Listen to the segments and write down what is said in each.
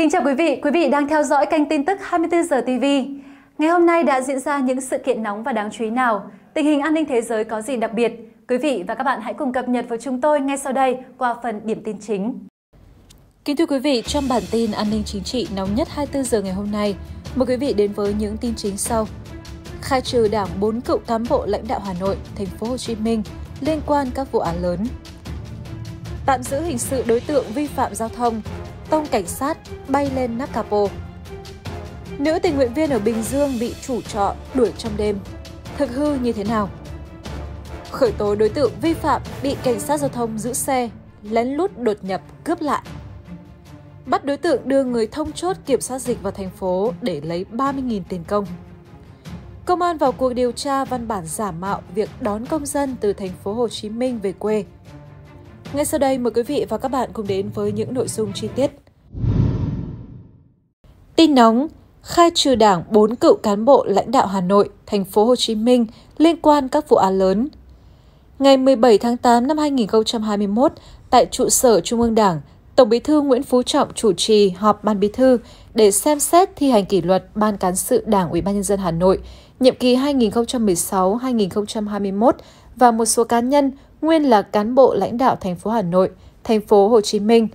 Kính chào quý vị, quý vị đang theo dõi kênh tin tức 24 giờ TV. Ngày hôm nay đã diễn ra những sự kiện nóng và đáng chú ý nào? Tình hình an ninh thế giới có gì đặc biệt? Quý vị và các bạn hãy cùng cập nhật với chúng tôi ngay sau đây qua phần điểm tin chính. Kính thưa quý vị, trong bản tin an ninh chính trị nóng nhất 24 giờ ngày hôm nay, mời quý vị đến với những tin chính sau. Khai trừ đảng 4 cựu cán bộ lãnh đạo Hà Nội, thành phố Hồ Chí Minh liên quan các vụ án lớn. Tạm giữ hình sự đối tượng vi phạm giao thông, tông cảnh sát bay lên nắp capo. Nữ tình nguyện viên ở Bình Dương bị chủ trọ đuổi trong đêm. Thực hư như thế nào? Khởi tố đối tượng vi phạm bị cảnh sát giao thông giữ xe, lén lút đột nhập cướp lại. Bắt đối tượng đưa người thông chốt kiểm soát dịch vào thành phố để lấy 30.000 tiền công. Công an vào cuộc điều tra văn bản giả mạo việc đón công dân từ thành phố Hồ Chí Minh về quê ngay sau đây, mời quý vị và các bạn cùng đến với những nội dung chi tiết. Tin nóng, khai trừ đảng 4 cựu cán bộ lãnh đạo Hà Nội, thành phố Hồ Chí Minh liên quan các vụ án lớn. Ngày 17 tháng 8 năm 2021, tại trụ sở Trung ương Đảng, Tổng Bí thư Nguyễn Phú Trọng chủ trì họp Ban Bí thư để xem xét thi hành kỷ luật Ban cán sự Đảng Ủy ban nhân dân Hà Nội nhiệm kỳ 2016-2021 và một số cá nhân nguyên là cán bộ lãnh đạo thành phố Hà Nội, thành phố Hồ Chí Minh.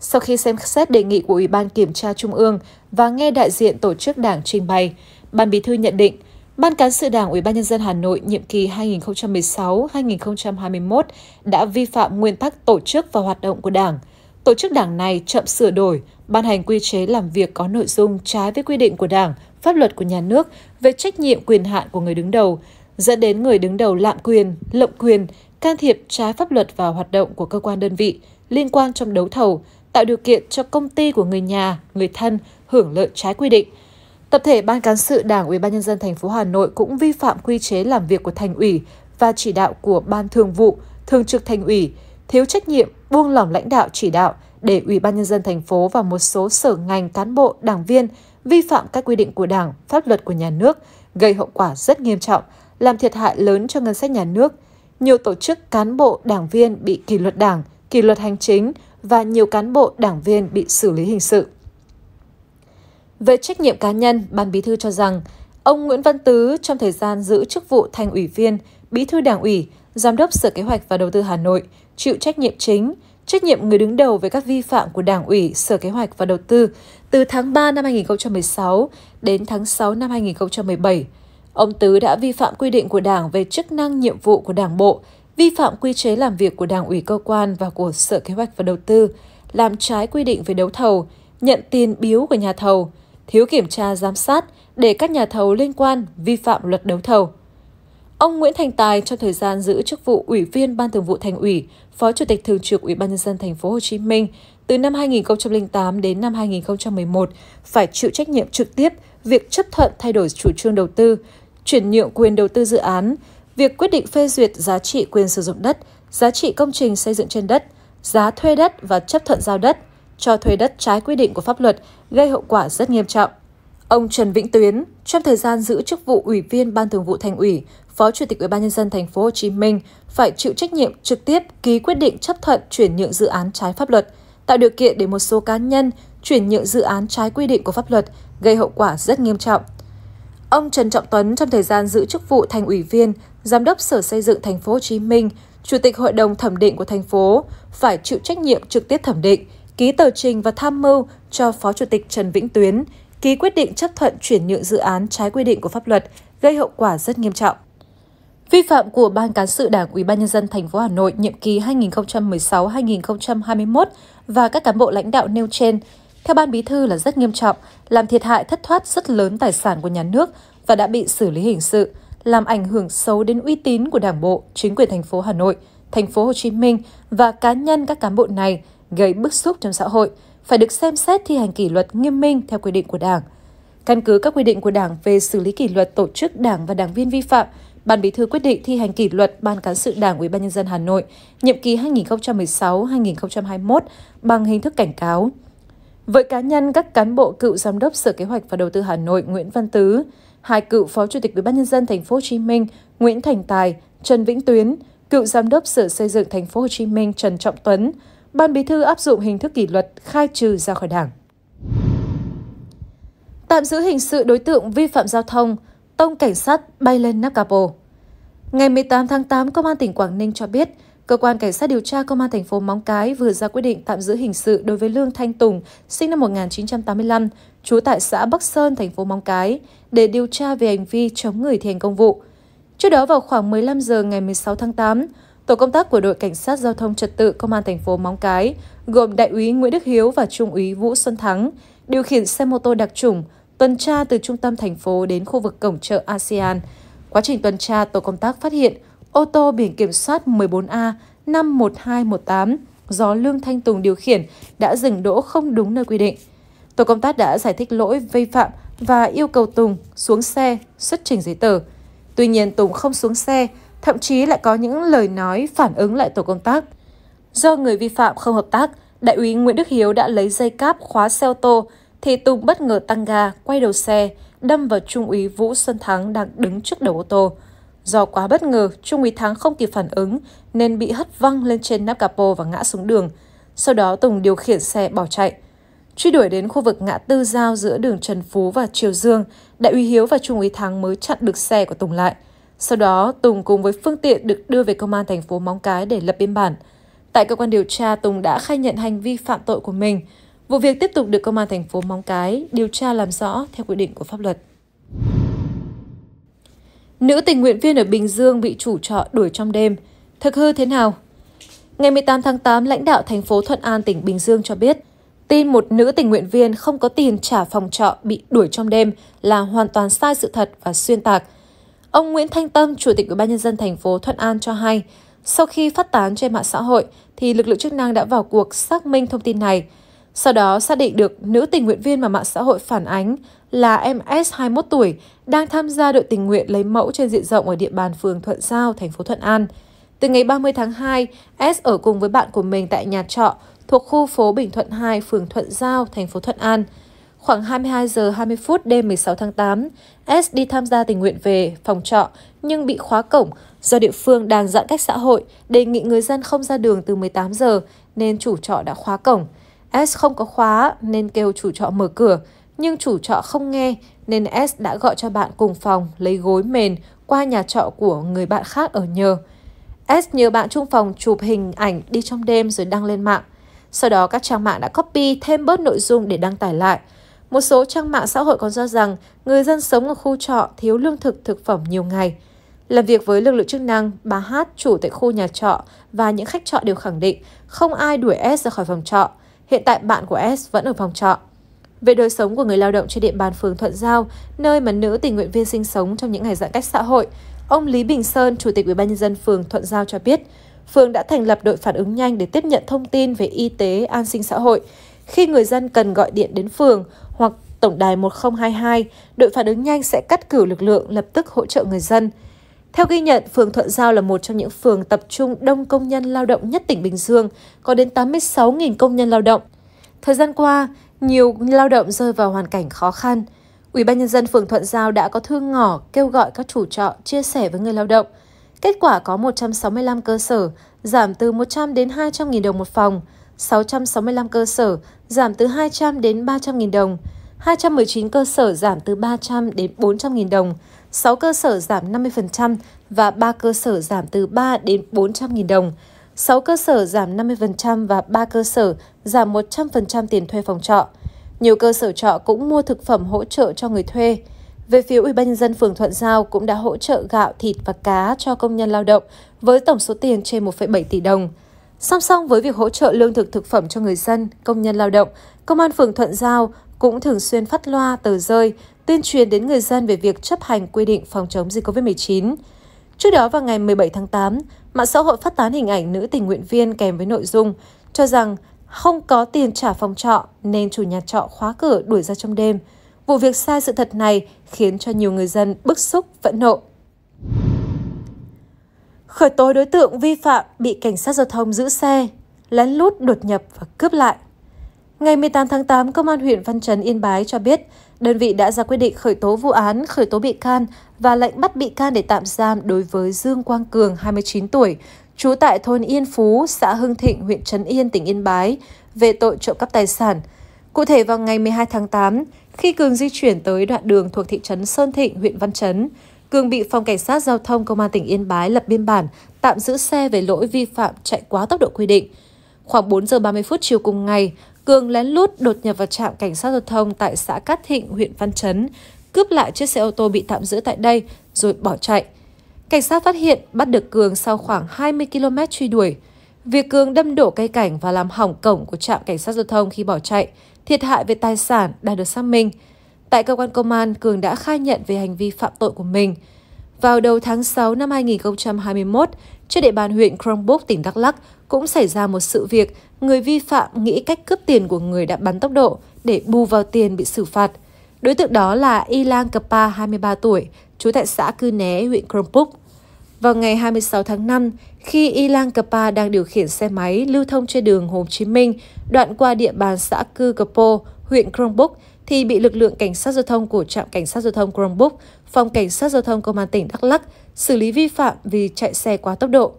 Sau khi xem xét đề nghị của Ủy ban Kiểm tra Trung ương và nghe đại diện tổ chức đảng trình bày, Ban Bí thư nhận định, Ban cán sự Đảng Ủy ban nhân dân Hà Nội nhiệm kỳ 2016-2021 đã vi phạm nguyên tắc tổ chức và hoạt động của Đảng. Tổ chức Đảng này chậm sửa đổi, ban hành quy chế làm việc có nội dung trái với quy định của Đảng, pháp luật của nhà nước về trách nhiệm quyền hạn của người đứng đầu, dẫn đến người đứng đầu lạm quyền, lộng quyền, can thiệp trái pháp luật vào hoạt động của cơ quan đơn vị liên quan trong đấu thầu, tạo điều kiện cho công ty của người nhà, người thân hưởng lợi trái quy định. Tập thể Ban cán sự Đảng Ủy ban nhân dân thành phố Hà Nội cũng vi phạm quy chế làm việc của thành ủy và chỉ đạo của Ban Thường vụ, Thường trực thành ủy, thiếu trách nhiệm, buông lỏng lãnh đạo chỉ đạo để Ủy ban nhân dân thành phố và một số sở ngành cán bộ, đảng viên vi phạm các quy định của Đảng, pháp luật của nhà nước, gây hậu quả rất nghiêm trọng, làm thiệt hại lớn cho ngân sách nhà nước, nhiều tổ chức cán bộ đảng viên bị kỷ luật đảng, kỷ luật hành chính và nhiều cán bộ đảng viên bị xử lý hình sự. Về trách nhiệm cá nhân, Ban Bí thư cho rằng ông Nguyễn Văn Tứ trong thời gian giữ chức vụ thành ủy viên, Bí thư Đảng ủy, Giám đốc Sở Kế hoạch và Đầu tư Hà Nội chịu trách nhiệm chính, trách nhiệm người đứng đầu về các vi phạm của Đảng ủy, Sở Kế hoạch và Đầu tư từ tháng 3 năm 2016 đến tháng 6 năm 2017 Ông Tứ đã vi phạm quy định của Đảng về chức năng nhiệm vụ của Đảng bộ, vi phạm quy chế làm việc của Đảng ủy cơ quan và của Sở Kế hoạch và Đầu tư, làm trái quy định về đấu thầu, nhận tiền biếu của nhà thầu, thiếu kiểm tra giám sát để các nhà thầu liên quan vi phạm luật đấu thầu. Ông Nguyễn Thành Tài trong thời gian giữ chức vụ Ủy viên Ban Thường vụ Thành ủy, Phó Chủ tịch Thường trực Ủy ban nhân dân thành phố Hồ Chí Minh từ năm 2008 đến năm 2011 phải chịu trách nhiệm trực tiếp việc chấp thuận thay đổi chủ trương đầu tư, chuyển nhượng quyền đầu tư dự án, việc quyết định phê duyệt giá trị quyền sử dụng đất, giá trị công trình xây dựng trên đất, giá thuê đất và chấp thuận giao đất, cho thuê đất trái quy định của pháp luật gây hậu quả rất nghiêm trọng. Ông Trần Vĩnh Tuyến, trong thời gian giữ chức vụ Ủy viên Ban Thường vụ Thành ủy, Phó Chủ tịch Ủy ban nhân dân thành phố Hồ Chí Minh phải chịu trách nhiệm trực tiếp ký quyết định chấp thuận chuyển nhượng dự án trái pháp luật, tạo điều kiện để một số cá nhân chuyển nhượng dự án trái quy định của pháp luật gây hậu quả rất nghiêm trọng. Ông Trần Trọng Tuấn trong thời gian giữ chức vụ thành ủy viên, giám đốc Sở Xây dựng Thành phố Hồ Chí Minh, chủ tịch hội đồng thẩm định của thành phố phải chịu trách nhiệm trực tiếp thẩm định, ký tờ trình và tham mưu cho Phó Chủ tịch Trần Vĩnh Tuyến ký quyết định chấp thuận chuyển nhượng dự án trái quy định của pháp luật, gây hậu quả rất nghiêm trọng. Vi phạm của Ban cán sự Đảng Ủy ban nhân dân thành phố Hà Nội nhiệm kỳ 2016-2021 và các cán bộ lãnh đạo nêu trên theo Ban Bí thư là rất nghiêm trọng, làm thiệt hại thất thoát rất lớn tài sản của nhà nước và đã bị xử lý hình sự, làm ảnh hưởng xấu đến uy tín của Đảng bộ, chính quyền thành phố Hà Nội, thành phố Hồ Chí Minh và cá nhân các cán bộ này gây bức xúc trong xã hội, phải được xem xét thi hành kỷ luật nghiêm minh theo quy định của Đảng. Căn cứ các quy định của Đảng về xử lý kỷ luật tổ chức Đảng và đảng viên vi phạm, Ban Bí thư quyết định thi hành kỷ luật Ban cán sự Đảng Ủy ban nhân dân Hà Nội nhiệm kỳ 2016-2021 bằng hình thức cảnh cáo. Với cá nhân các cán bộ cựu giám đốc Sở Kế hoạch và Đầu tư Hà Nội Nguyễn Văn Tứ, hai cựu phó chủ tịch Ủy ban nhân dân thành phố Hồ Chí Minh Nguyễn Thành Tài, Trần Vĩnh Tuyến, cựu giám đốc Sở Xây dựng thành phố Hồ Chí Minh Trần Trọng Tuấn, Ban Bí thư áp dụng hình thức kỷ luật khai trừ ra khỏi Đảng. Tạm giữ hình sự đối tượng vi phạm giao thông, tông cảnh sát bay lên nắp capo. Ngày 18 tháng 8, Công an tỉnh Quảng Ninh cho biết, Cơ quan Cảnh sát điều tra Công an thành phố Móng Cái vừa ra quyết định tạm giữ hình sự đối với Lương Thanh Tùng, sinh năm 1985, trú tại xã Bắc Sơn, thành phố Móng Cái, để điều tra về hành vi chống người thi hành công vụ. Trước đó vào khoảng 15 giờ ngày 16 tháng 8, tổ công tác của đội cảnh sát giao thông trật tự công an thành phố Móng Cái gồm đại úy Nguyễn Đức Hiếu và trung úy Vũ Xuân Thắng điều khiển xe mô tô đặc chủng tuần tra từ trung tâm thành phố đến khu vực cổng chợ ASEAN. Quá trình tuần tra, tổ công tác phát hiện ô tô biển kiểm soát 14A 51218 do Lương Thanh Tùng điều khiển đã dừng đỗ không đúng nơi quy định. Tổ công tác đã giải thích lỗi vi phạm và yêu cầu Tùng xuống xe xuất trình giấy tờ. Tuy nhiên Tùng không xuống xe, thậm chí lại có những lời nói phản ứng lại tổ công tác. Do người vi phạm không hợp tác, đại úy Nguyễn Đức Hiếu đã lấy dây cáp khóa xe ô tô, thì Tùng bất ngờ tăng ga, quay đầu xe, đâm vào trung úy Vũ Xuân Thắng đang đứng trước đầu ô tô. Do quá bất ngờ, Trung úy Thắng không kịp phản ứng nên bị hất văng lên trên nắp capo và ngã xuống đường. Sau đó Tùng điều khiển xe bỏ chạy. Truy đuổi đến khu vực ngã tư giao giữa đường Trần Phú và Triều Dương, Đại úy Hiếu và Trung úy Thắng mới chặn được xe của Tùng lại. Sau đó, Tùng cùng với phương tiện được đưa về công an thành phố Móng Cái để lập biên bản. Tại cơ quan điều tra, Tùng đã khai nhận hành vi phạm tội của mình. Vụ việc tiếp tục được công an thành phố Móng Cái điều tra làm rõ theo quy định của pháp luật. Nữ tình nguyện viên ở Bình Dương bị chủ trọ đuổi trong đêm. Thực hư thế nào? Ngày 18 tháng 8, lãnh đạo thành phố Thuận An, tỉnh Bình Dương cho biết, tin một nữ tình nguyện viên không có tiền trả phòng trọ bị đuổi trong đêm là hoàn toàn sai sự thật và xuyên tạc. Ông Nguyễn Thanh Tâm, Chủ tịch Ủy ban nhân dân thành phố Thuận An cho hay, sau khi phát tán trên mạng xã hội thì lực lượng chức năng đã vào cuộc xác minh thông tin này. Sau đó xác định được nữ tình nguyện viên mà mạng xã hội phản ánh là MS 21 tuổi, đang tham gia đội tình nguyện lấy mẫu trên diện rộng ở địa bàn phường Thuận Giao, thành phố Thuận An. Từ ngày 30 tháng 2, S ở cùng với bạn của mình tại nhà trọ thuộc khu phố Bình Thuận 2, phường Thuận Giao, thành phố Thuận An. Khoảng 22 giờ 20 phút đêm 16 tháng 8, S đi tham gia tình nguyện về phòng trọ nhưng bị khóa cổng do địa phương đang giãn cách xã hội, đề nghị người dân không ra đường từ 18 giờ nên chủ trọ đã khóa cổng. S không có khóa nên kêu chủ trọ mở cửa, nhưng chủ trọ không nghe nên S đã gọi cho bạn cùng phòng lấy gối mền qua nhà trọ của người bạn khác ở nhờ. S nhờ bạn chung phòng chụp hình ảnh đi trong đêm rồi đăng lên mạng. Sau đó các trang mạng đã copy thêm bớt nội dung để đăng tải lại. Một số trang mạng xã hội còn cho rằng người dân sống ở khu trọ thiếu lương thực thực phẩm nhiều ngày. Làm việc với lực lượng chức năng, bà Hát chủ tại khu nhà trọ và những khách trọ đều khẳng định không ai đuổi S ra khỏi phòng trọ. Hiện tại bạn của S vẫn ở phòng trọ. Về đời sống của người lao động trên địa bàn phường Thuận Giao, nơi mà nữ tình nguyện viên sinh sống trong những ngày giãn cách xã hội, ông Lý Bình Sơn, Chủ tịch UBND phường Thuận Giao cho biết, phường đã thành lập đội phản ứng nhanh để tiếp nhận thông tin về y tế, an sinh xã hội. Khi người dân cần gọi điện đến phường hoặc tổng đài 1022, đội phản ứng nhanh sẽ cắt cử lực lượng lập tức hỗ trợ người dân. Theo ghi nhận, phường Thuận Giao là một trong những phường tập trung đông công nhân lao động nhất tỉnh Bình Dương, có đến 86.000 công nhân lao động. Thời gian qua, nhiều lao động rơi vào hoàn cảnh khó khăn. Ủy ban nhân dân phường Thuận Giao đã có thư ngỏ kêu gọi các chủ trọ chia sẻ với người lao động. Kết quả có 165 cơ sở giảm từ 100 đến 200 000 đồng một phòng, 665 cơ sở giảm từ 200 đến 300 000 đồng, 219 cơ sở giảm từ 300 đến 400 000 đồng, 6 cơ sở giảm 50% và 3 cơ sở giảm từ 3 đến 400 000 đồng. 6 cơ sở giảm 50% và 3 cơ sở giảm 100% tiền thuê phòng trọ. Nhiều cơ sở trọ cũng mua thực phẩm hỗ trợ cho người thuê. Về phía Ủy ban nhân dân phường Thuận Giao cũng đã hỗ trợ gạo, thịt và cá cho công nhân lao động với tổng số tiền trên 1,7 tỷ đồng. Song song với việc hỗ trợ lương thực thực phẩm cho người dân, công nhân lao động, Công an phường Thuận Giao cũng thường xuyên phát loa tờ rơi tuyên truyền đến người dân về việc chấp hành quy định phòng chống dịch COVID-19. Trước đó vào ngày 17 tháng 8, mạng xã hội phát tán hình ảnh nữ tình nguyện viên kèm với nội dung cho rằng không có tiền trả phòng trọ nên chủ nhà trọ khóa cửa đuổi ra trong đêm. Vụ việc sai sự thật này khiến cho nhiều người dân bức xúc, phẫn nộ. Khởi tố đối tượng vi phạm bị cảnh sát giao thông giữ xe, lén lút đột nhập và cướp lại. Ngày 18 tháng 8, Công an huyện Văn Chấn Yên Bái cho biết, đơn vị đã ra quyết định khởi tố vụ án, khởi tố bị can và lệnh bắt bị can để tạm giam đối với Dương Quang Cường, 29 tuổi, trú tại thôn Yên Phú, xã Hưng Thịnh, huyện Trấn Yên, tỉnh Yên Bái, về tội trộm cắp tài sản. Cụ thể vào ngày 12 tháng 8, khi Cường di chuyển tới đoạn đường thuộc thị trấn Sơn Thịnh, huyện Văn Chấn, Cường bị phòng cảnh sát giao thông công an tỉnh Yên Bái lập biên bản tạm giữ xe về lỗi vi phạm chạy quá tốc độ quy định. Khoảng 4 giờ 30 phút chiều cùng ngày, Cường lén lút đột nhập vào trạm cảnh sát giao thông tại xã Cát Thịnh, huyện Văn Chấn, cướp lại chiếc xe ô tô bị tạm giữ tại đây rồi bỏ chạy. Cảnh sát phát hiện bắt được Cường sau khoảng 20 km truy đuổi. Việc Cường đâm đổ cây cảnh và làm hỏng cổng của trạm cảnh sát giao thông khi bỏ chạy, thiệt hại về tài sản đã được xác minh. Tại cơ quan công an, Cường đã khai nhận về hành vi phạm tội của mình. Vào đầu tháng 6 năm 2021, trên địa bàn huyện Crongbuk, tỉnh Đắk Lắk cũng xảy ra một sự việc người vi phạm nghĩ cách cướp tiền của người đã bắn tốc độ để bù vào tiền bị xử phạt – Đối tượng đó là Ilang Kapa, 23 tuổi, trú tại xã Cư Né, huyện Krongpuk. Vào ngày 26 tháng 5, khi Ilang Kapa đang điều khiển xe máy lưu thông trên đường Hồ Chí Minh, đoạn qua địa bàn xã Cư Kapo, huyện Krongpuk, thì bị lực lượng cảnh sát giao thông của trạm cảnh sát giao thông Krongpuk, phòng cảnh sát giao thông công an tỉnh Đắk Lắk xử lý vi phạm vì chạy xe quá tốc độ.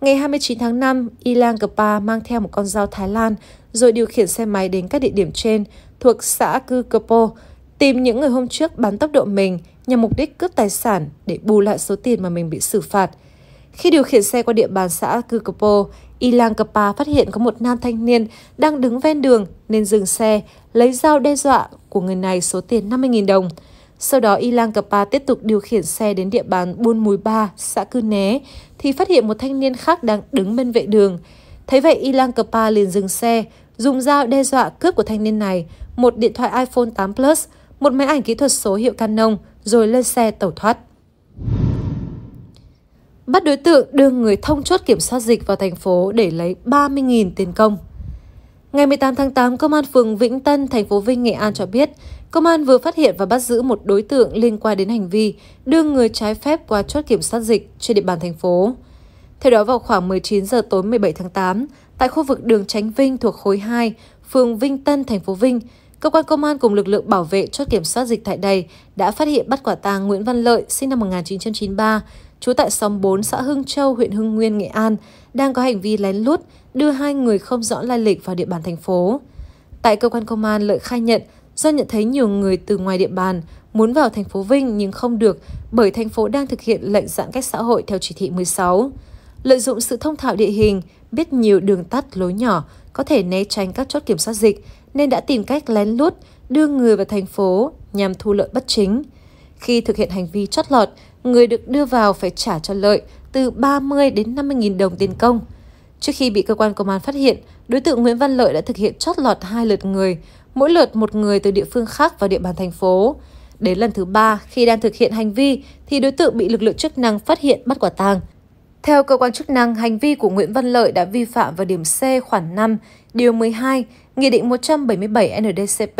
Ngày 29 tháng 5, Ilang Kapa mang theo một con dao Thái Lan rồi điều khiển xe máy đến các địa điểm trên thuộc xã Cư Kapo, tìm những người hôm trước bán tốc độ mình nhằm mục đích cướp tài sản để bù lại số tiền mà mình bị xử phạt. Khi điều khiển xe qua địa bàn xã Kukopo, Ilang Kapa phát hiện có một nam thanh niên đang đứng ven đường nên dừng xe, lấy dao đe dọa của người này số tiền 50.000 đồng. Sau đó Ilang Kapa tiếp tục điều khiển xe đến địa bàn Buôn Mùi Ba, xã Cư Né, thì phát hiện một thanh niên khác đang đứng bên vệ đường. Thấy vậy Ilang Kapa liền dừng xe, dùng dao đe dọa cướp của thanh niên này, một điện thoại iPhone 8 Plus, một máy ảnh kỹ thuật số hiệu Canon rồi lên xe tẩu thoát. Bắt đối tượng đưa người thông chốt kiểm soát dịch vào thành phố để lấy 30.000 tiền công. Ngày 18 tháng 8, Công an phường Vĩnh Tân, thành phố Vinh, Nghệ An cho biết, Công an vừa phát hiện và bắt giữ một đối tượng liên quan đến hành vi đưa người trái phép qua chốt kiểm soát dịch trên địa bàn thành phố. Theo đó, vào khoảng 19 giờ tối 17 tháng 8, tại khu vực đường Tránh Vinh thuộc khối 2, phường Vinh Tân, thành phố Vinh, Cơ quan công an cùng lực lượng bảo vệ chốt kiểm soát dịch tại đây đã phát hiện bắt quả tang Nguyễn Văn Lợi sinh năm 1993, trú tại xóm 4 xã Hưng Châu, huyện Hưng Nguyên, Nghệ An, đang có hành vi lén lút đưa hai người không rõ lai lịch vào địa bàn thành phố. Tại cơ quan công an, Lợi khai nhận do nhận thấy nhiều người từ ngoài địa bàn muốn vào thành phố Vinh nhưng không được bởi thành phố đang thực hiện lệnh giãn cách xã hội theo chỉ thị 16. Lợi dụng sự thông thạo địa hình, biết nhiều đường tắt lối nhỏ, có thể né tránh các chốt kiểm soát dịch, nên đã tìm cách lén lút đưa người vào thành phố nhằm thu lợi bất chính. Khi thực hiện hành vi chót lọt, người được đưa vào phải trả cho lợi từ 30 đến 50 nghìn đồng tiền công. Trước khi bị cơ quan công an phát hiện, đối tượng Nguyễn Văn Lợi đã thực hiện chót lọt hai lượt người, mỗi lượt một người từ địa phương khác vào địa bàn thành phố. Đến lần thứ ba, khi đang thực hiện hành vi, thì đối tượng bị lực lượng chức năng phát hiện bắt quả tàng. Theo cơ quan chức năng, hành vi của Nguyễn Văn Lợi đã vi phạm vào điểm C khoản 5, điều 12, Nghị định 177 NDCP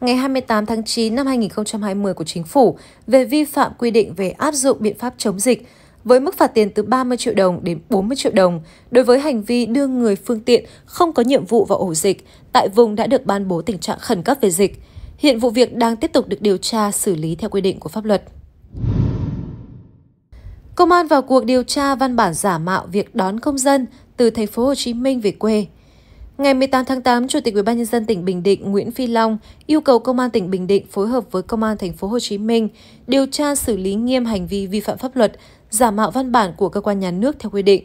ngày 28 tháng 9 năm 2020 của Chính phủ về vi phạm quy định về áp dụng biện pháp chống dịch với mức phạt tiền từ 30 triệu đồng đến 40 triệu đồng đối với hành vi đưa người phương tiện không có nhiệm vụ vào ổ dịch tại vùng đã được ban bố tình trạng khẩn cấp về dịch. Hiện vụ việc đang tiếp tục được điều tra xử lý theo quy định của pháp luật. Công an vào cuộc điều tra văn bản giả mạo việc đón công dân từ thành phố Hồ Chí Minh về quê. Ngày 18 tháng 8, Chủ tịch UBND tỉnh Bình Định Nguyễn Phi Long yêu cầu Công an tỉnh Bình Định phối hợp với Công an thành phố Hồ Chí Minh điều tra xử lý nghiêm hành vi vi phạm pháp luật, giả mạo văn bản của cơ quan nhà nước theo quy định.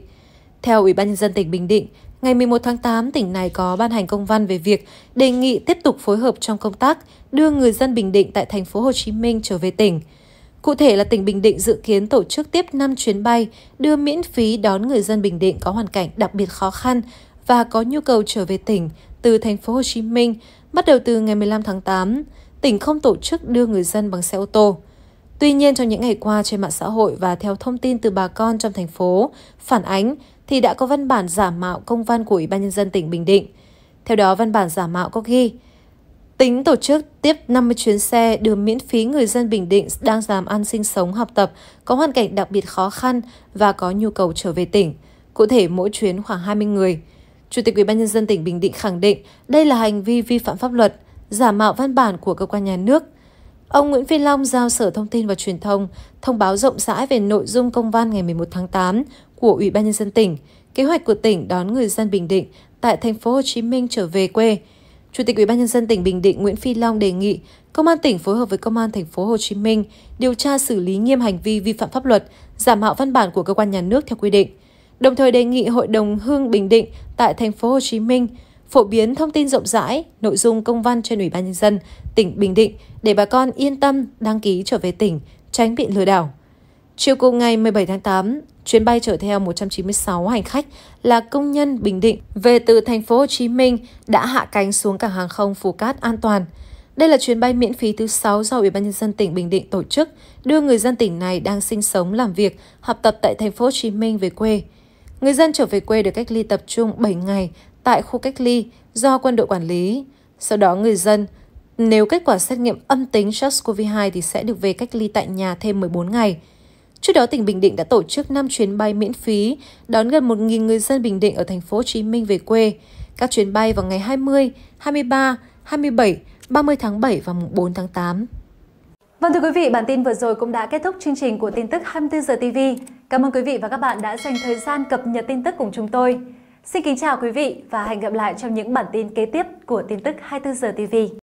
Theo Ủy ban nhân dân tỉnh Bình Định, ngày 11 tháng 8, tỉnh này có ban hành công văn về việc đề nghị tiếp tục phối hợp trong công tác đưa người dân Bình Định tại thành phố Hồ Chí Minh trở về tỉnh. Cụ thể là tỉnh Bình Định dự kiến tổ chức tiếp 5 chuyến bay đưa miễn phí đón người dân Bình Định có hoàn cảnh đặc biệt khó khăn và có nhu cầu trở về tỉnh từ thành phố Hồ Chí Minh bắt đầu từ ngày 15 tháng 8. Tỉnh không tổ chức đưa người dân bằng xe ô tô. Tuy nhiên trong những ngày qua trên mạng xã hội và theo thông tin từ bà con trong thành phố phản ánh thì đã có văn bản giả mạo công văn của Ủy ban nhân dân tỉnh Bình Định. Theo đó văn bản giả mạo có ghi Tính tổ chức tiếp 50 chuyến xe đưa miễn phí người dân Bình Định đang làm ăn sinh sống học tập, có hoàn cảnh đặc biệt khó khăn và có nhu cầu trở về tỉnh. Cụ thể mỗi chuyến khoảng 20 người. Chủ tịch UBND tỉnh Bình Định khẳng định đây là hành vi vi phạm pháp luật, giả mạo văn bản của cơ quan nhà nước. Ông Nguyễn Phi Long giao Sở Thông tin và Truyền thông thông báo rộng rãi về nội dung công văn ngày 11 tháng 8 của Ủy ban nhân dân tỉnh, kế hoạch của tỉnh đón người dân Bình Định tại thành phố Hồ Chí Minh trở về quê – Chủ tịch Ủy ban nhân dân tỉnh Bình Định Nguyễn Phi Long đề nghị Công an tỉnh phối hợp với Công an thành phố Hồ Chí Minh điều tra xử lý nghiêm hành vi vi phạm pháp luật, giả mạo văn bản của cơ quan nhà nước theo quy định. Đồng thời đề nghị Hội đồng Hương Bình Định tại thành phố Hồ Chí Minh phổ biến thông tin rộng rãi, nội dung công văn trên Ủy ban nhân dân tỉnh Bình Định để bà con yên tâm đăng ký trở về tỉnh, tránh bị lừa đảo. Chiều cùng ngày 17 tháng 8, Chuyến bay chở theo 196 hành khách là công nhân Bình Định về từ thành phố Hồ Chí Minh đã hạ cánh xuống cảng hàng không Phú Cát an toàn. Đây là chuyến bay miễn phí thứ 6 do Ủy ban nhân dân tỉnh Bình Định tổ chức, đưa người dân tỉnh này đang sinh sống, làm việc, học tập tại thành phố Hồ Chí Minh về quê. Người dân trở về quê được cách ly tập trung 7 ngày tại khu cách ly do quân đội quản lý. Sau đó người dân nếu kết quả xét nghiệm âm tính SARS-CoV-2 thì sẽ được về cách ly tại nhà thêm 14 ngày. Trước đó, tỉnh Bình Định đã tổ chức 5 chuyến bay miễn phí, đón gần 1.000 người dân Bình Định ở thành phố Hồ Chí Minh về quê. Các chuyến bay vào ngày 20, 23, 27, 30 tháng 7 và 4 tháng 8. Vâng thưa quý vị, bản tin vừa rồi cũng đã kết thúc chương trình của tin tức 24 giờ TV. Cảm ơn quý vị và các bạn đã dành thời gian cập nhật tin tức cùng chúng tôi. Xin kính chào quý vị và hẹn gặp lại trong những bản tin kế tiếp của tin tức 24 giờ TV.